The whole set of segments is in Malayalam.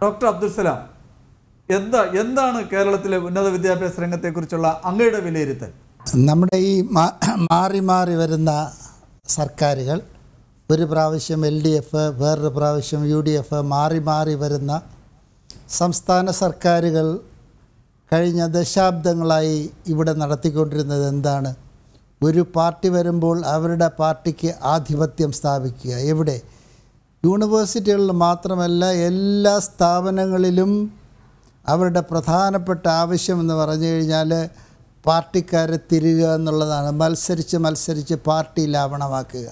ഡോക്ടർ അബ്ദുൽ സലാം എന്താ എന്താണ് കേരളത്തിലെ ഉന്നത വിദ്യാഭ്യാസ രംഗത്തെക്കുറിച്ചുള്ള അങ്ങയുടെ വിലയിരുത്തൽ നമ്മുടെ ഈ മാറി മാറി വരുന്ന സർക്കാരുകൾ ഒരു പ്രാവശ്യം എൽ ഡി എഫ് വേറൊരു പ്രാവശ്യം യു ഡി എഫ് മാറി മാറി വരുന്ന സംസ്ഥാന സർക്കാരുകൾ കഴിഞ്ഞ ദശാബ്ദങ്ങളായി ഇവിടെ നടത്തിക്കൊണ്ടിരുന്നത് എന്താണ് ഒരു പാർട്ടി വരുമ്പോൾ അവരുടെ പാർട്ടിക്ക് ആധിപത്യം സ്ഥാപിക്കുക എവിടെ യൂണിവേഴ്സിറ്റികളിൽ മാത്രമല്ല എല്ലാ സ്ഥാപനങ്ങളിലും അവരുടെ പ്രധാനപ്പെട്ട ആവശ്യം എന്ന് പറഞ്ഞു കഴിഞ്ഞാൽ പാർട്ടിക്കാരെ തിരുക എന്നുള്ളതാണ് മത്സരിച്ച് മത്സരിച്ച് പാർട്ടി ലാവണമാക്കുക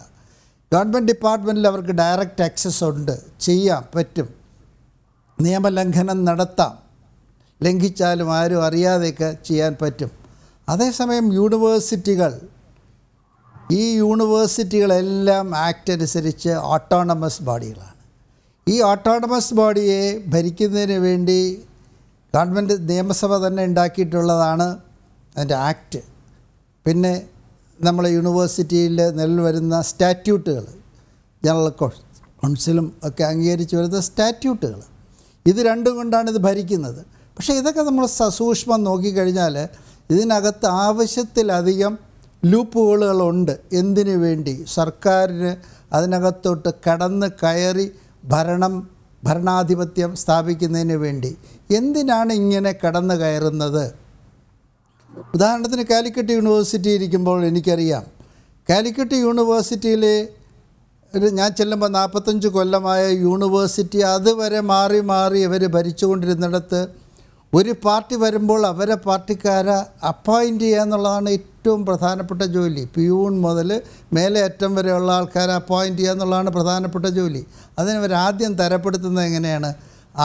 ഗവൺമെൻറ് ഡിപ്പാർട്ട്മെൻറ്റിൽ അവർക്ക് ഡയറക്റ്റ് ആക്സസ് ഉണ്ട് ചെയ്യാം പറ്റും നിയമലംഘനം നടത്താം ലംഘിച്ചാലും ആരും അറിയാതെയൊക്കെ ചെയ്യാൻ പറ്റും അതേസമയം യൂണിവേഴ്സിറ്റികൾ ഈ യൂണിവേഴ്സിറ്റികളെല്ലാം ആക്ട് അനുസരിച്ച് ഓട്ടോണമസ് ബോഡികളാണ് ഈ ഓട്ടോണമസ് ബോഡിയെ ഭരിക്കുന്നതിന് വേണ്ടി ഗവൺമെൻറ് നിയമസഭ തന്നെ ഉണ്ടാക്കിയിട്ടുള്ളതാണ് അതിൻ്റെ ആക്ട് പിന്നെ നമ്മളെ യൂണിവേഴ്സിറ്റിയിൽ നിലവിൽ വരുന്ന സ്റ്റാറ്റ്യൂട്ടുകൾ ജനറൽ കൗൺസിലും ഒക്കെ അംഗീകരിച്ച് വരുന്ന സ്റ്റാറ്റ്യൂട്ടുകൾ ഇത് രണ്ടും കൊണ്ടാണ് ഇത് ഭരിക്കുന്നത് പക്ഷേ ഇതൊക്കെ നമ്മൾ സസൂക്ഷ്മം നോക്കിക്കഴിഞ്ഞാൽ ഇതിനകത്ത് ആവശ്യത്തിലധികം ലൂപ്പ് ഹോളുകളുണ്ട് എന്തിനു വേണ്ടി സർക്കാരിന് അതിനകത്തോട്ട് കടന്ന് കയറി ഭരണം ഭരണാധിപത്യം സ്ഥാപിക്കുന്നതിന് വേണ്ടി എന്തിനാണ് ഇങ്ങനെ കടന്നു കയറുന്നത് ഉദാഹരണത്തിന് കാലിക്കറ്റ് യൂണിവേഴ്സിറ്റി ഇരിക്കുമ്പോൾ എനിക്കറിയാം കാലിക്കറ്റ് യൂണിവേഴ്സിറ്റിയിലെ ഞാൻ ചെല്ലുമ്പോൾ നാൽപ്പത്തഞ്ച് കൊല്ലമായ യൂണിവേഴ്സിറ്റി അതുവരെ മാറി മാറി ഇവർ ഭരിച്ചുകൊണ്ടിരുന്നിടത്ത് ഒരു പാർട്ടി വരുമ്പോൾ അവരെ പാർട്ടിക്കാരെ അപ്പോയിൻ്റ് ചെയ്യുക എന്നുള്ളതാണ് ഏറ്റവും പ്രധാനപ്പെട്ട ജോലി പ്യൂൺ മുതൽ മേലെ അറ്റം വരെയുള്ള ആൾക്കാരെ അപ്പോയിൻ്റ് ചെയ്യുക എന്നുള്ളതാണ് പ്രധാനപ്പെട്ട ജോലി അതിന് അവരാദ്യം തരപ്പെടുത്തുന്നത് എങ്ങനെയാണ്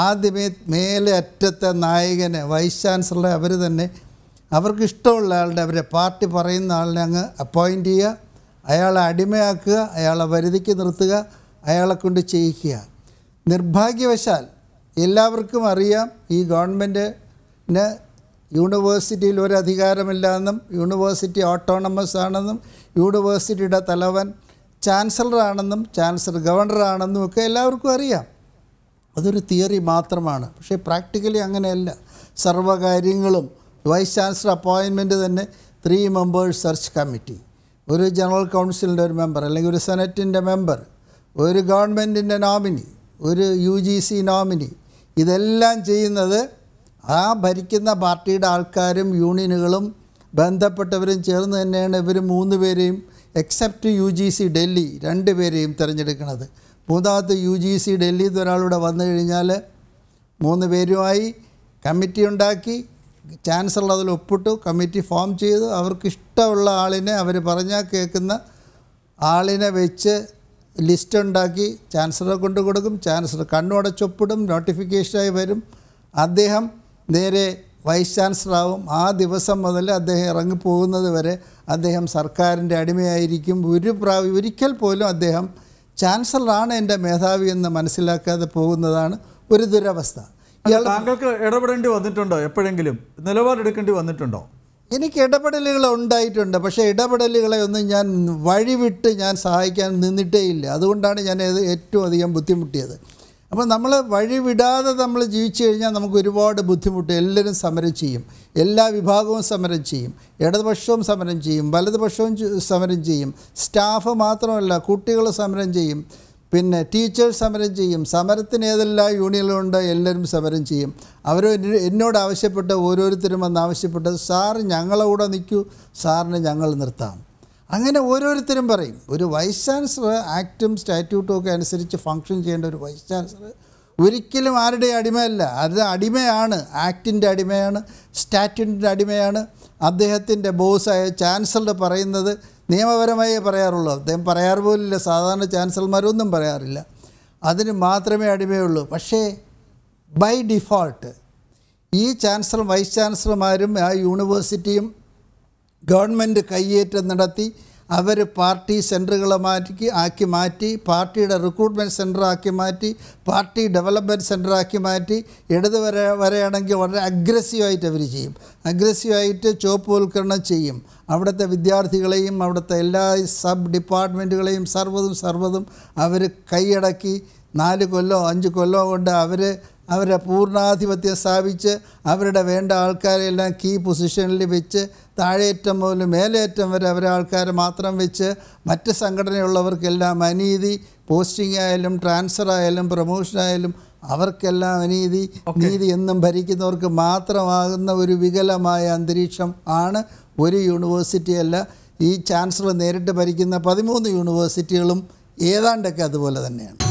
ആദ്യമേ മേലെ അറ്റത്തെ നായകനെ വൈസ് ചാൻസലറെ അവർ തന്നെ അവർക്ക് ഇഷ്ടമുള്ള ആളുടെ അവരെ പാർട്ടി പറയുന്ന ആളിനെ അങ്ങ് അപ്പോയിൻ്റ് ചെയ്യുക അയാളെ അടിമയാക്കുക അയാളെ വരുതിക്ക് നിർത്തുക അയാളെ കൊണ്ട് ചെയ്യിക്കുക നിർഭാഗ്യവശാൽ എല്ലാവർക്കും അറിയാം ഈ ഗവൺമെൻറ് പിന്നെ യൂണിവേഴ്സിറ്റിയിൽ ഒരു അധികാരമില്ലാന്നും യൂണിവേഴ്സിറ്റി ഓട്ടോണമസ് ആണെന്നും യൂണിവേഴ്സിറ്റിയുടെ തലവൻ ചാൻസലറാണെന്നും ചാൻസലർ ഗവർണറാണെന്നും ഒക്കെ എല്ലാവർക്കും അറിയാം അതൊരു തിയറി മാത്രമാണ് പക്ഷേ പ്രാക്ടിക്കലി അങ്ങനെയല്ല സർവ്വകാര്യങ്ങളും വൈസ് ചാൻസലർ അപ്പോയിൻമെൻറ്റ് തന്നെ ത്രീ മെമ്പേഴ്സ് സെർച്ച് കമ്മിറ്റി ഒരു ജനറൽ കൗൺസിലിൻ്റെ ഒരു മെമ്പർ അല്ലെങ്കിൽ ഒരു സെനറ്റിൻ്റെ മെമ്പർ ഒരു ഗവൺമെൻറ്റിൻ്റെ നോമിനി ഒരു യു ജി സി നോമിനി ഇതെല്ലാം ചെയ്യുന്നത് ആ ഭരിക്കുന്ന പാർട്ടിയുടെ ആൾക്കാരും യൂണിയനുകളും ബന്ധപ്പെട്ടവരും ചേർന്ന് തന്നെയാണ് ഇവർ മൂന്ന് പേരെയും except U G C Delhi രണ്ട് പേരെയും തിരഞ്ഞെടുക്കുന്നത് മൂന്നാമത്തെ യു ജി സി ഡൽഹിയിൽ ഒരാളൂടെ വന്നു കഴിഞ്ഞാൽ മൂന്ന് പേരുമായി കമ്മിറ്റി ഉണ്ടാക്കി ചാൻസലർ അതിൽ ഒപ്പിട്ടു കമ്മിറ്റി ഫോം ചെയ്തു അവർക്ക് ഇഷ്ടമുള്ള ആളിനെ അവർ പറഞ്ഞാൽ കേൾക്കുന്ന ആളിനെ വെച്ച് ലിസ്റ്റ് ഉണ്ടാക്കി ചാൻസലറെ കൊണ്ടു കൊടുക്കും ചാൻസലർ കണ്ണുടച്ചൊപ്പിടും നോട്ടിഫിക്കേഷനായി വരും അദ്ദേഹം നേരെ വൈസ് ചാൻസലറാവും ആ ദിവസം മുതൽ അദ്ദേഹം ഇറങ്ങിപ്പോകുന്നത് വരെ അദ്ദേഹം സർക്കാരിൻ്റെ അടിമയായിരിക്കും ഒരു പ്രാവ ഒരിക്കൽ പോലും അദ്ദേഹം ചാൻസലറാണ് എൻ്റെ മേധാവി എന്ന് മനസ്സിലാക്കാതെ പോകുന്നതാണ് ഒരു ദുരവസ്ഥ താങ്കൾക്ക് ഇടപെടേണ്ടി വന്നിട്ടുണ്ടോ എപ്പോഴെങ്കിലും നിലപാടെടുക്കേണ്ടി വന്നിട്ടുണ്ടോ എനിക്ക് ഇടപെടലുകൾ ഉണ്ടായിട്ടുണ്ട് പക്ഷേ ഇടപെടലുകളെ ഒന്നും ഞാൻ വഴിവിട്ട് ഞാൻ സഹായിക്കാൻ നിന്നിട്ടേ ഇല്ല അതുകൊണ്ടാണ് ഞാൻ ഏറ്റവും അധികം ബുദ്ധിമുട്ടിയത് അപ്പോൾ നമ്മൾ വഴിവിടാതെ നമ്മൾ ജീവിച്ചു കഴിഞ്ഞാൽ നമുക്ക് ഒരുപാട് ബുദ്ധിമുട്ട് എല്ലാവരും സമരം ചെയ്യും എല്ലാ വിഭാഗവും സമരം ചെയ്യും ഇടതുപക്ഷവും സമരം ചെയ്യും വലതുപക്ഷവും സമരം ചെയ്യും സ്റ്റാഫ് മാത്രമല്ല കുട്ടികൾ സമരം ചെയ്യും പിന്നെ ടീച്ചേഴ്സ് സമരം ചെയ്യും സമരത്തിന് ഏതെല്ലാം യൂണിയനുകളുണ്ട് എല്ലാവരും സമരം ചെയ്യും അവർ എന്നോട് ആവശ്യപ്പെട്ട് ഓരോരുത്തരും വന്ന് ആവശ്യപ്പെട്ട് സാർ ഞങ്ങളെ കൂടെ നിൽക്കൂ സാറിന് ഞങ്ങൾ നിർത്താം അങ്ങനെ ഓരോരുത്തരും പറയും ഒരു വൈസ് ചാൻസലർ ആക്റ്റും സ്റ്റാറ്റ്യൂട്ടും ഒക്കെ അനുസരിച്ച് ഫങ്ഷൻ ചെയ്യേണ്ട ഒരു വൈസ് ചാൻസലർ ഒരിക്കലും ആരുടെ അടിമയല്ല അത് അടിമയാണ് ആക്ടിൻ്റെ അടിമയാണ് സ്റ്റാറ്റ്യൂട്ടിൻ്റെ അടിമയാണ് അദ്ദേഹത്തിൻ്റെ ബോസായ ചാൻസലർ പറയുന്നത് നിയമപരമായേ പറയാറുള്ളൂ അദ്ദേഹം പറയാറ് പോലില്ല സാധാരണ ചാൻസലർമാരൊന്നും പറയാറില്ല അതിന് മാത്രമേ അടിമയുള്ളൂ പക്ഷേ ബൈ ഡിഫോൾട്ട് ഈ ചാൻസലർ വൈസ് ചാൻസലർമാരും ആ യൂണിവേഴ്സിറ്റിയും ഗവൺമെൻറ് കയ്യേറ്റം നടത്തി അവർ പാർട്ടി സെൻറ്ററുകളെ മാറ്റി ആക്കി മാറ്റി പാർട്ടിയുടെ റിക്രൂട്ട്മെൻറ്റ് ആക്കി മാറ്റി പാർട്ടി ഡെവലപ്മെൻറ്റ് ആക്കി മാറ്റി ഇടത് വരെ വരെയാണെങ്കിൽ വളരെ അഗ്രസീവായിട്ട് അവർ ചെയ്യും അഗ്രസീവായിട്ട് വൽക്കരണം ചെയ്യും അവിടുത്തെ വിദ്യാർത്ഥികളെയും അവിടുത്തെ എല്ലാ സബ് ഡിപ്പാർട്ട്മെൻറ്റുകളെയും സർവ്വതും സർവ്വതും അവർ കൈയടക്കി നാല് കൊല്ലോ അഞ്ച് കൊല്ലോ കൊണ്ട് അവർ അവരുടെ പൂർണ്ണാധിപത്യം സ്ഥാപിച്ച് അവരുടെ വേണ്ട ആൾക്കാരെല്ലാം കീ പൊസിഷനിൽ വെച്ച് താഴേറ്റം മുതൽ മേലേറ്റം വരെ അവരെ ആൾക്കാരെ മാത്രം വെച്ച് മറ്റ് സംഘടനയുള്ളവർക്കെല്ലാം അനീതി പോസ്റ്റിംഗ് ആയാലും ട്രാൻസ്ഫർ ആയാലും പ്രൊമോഷൻ ആയാലും അവർക്കെല്ലാം അനീതി നീതി എന്നും ഭരിക്കുന്നവർക്ക് മാത്രമാകുന്ന ഒരു വികലമായ അന്തരീക്ഷം ആണ് ഒരു യൂണിവേഴ്സിറ്റി അല്ല ഈ ചാൻസലർ നേരിട്ട് ഭരിക്കുന്ന പതിമൂന്ന് യൂണിവേഴ്സിറ്റികളും ഏതാണ്ടൊക്കെ അതുപോലെ തന്നെയാണ്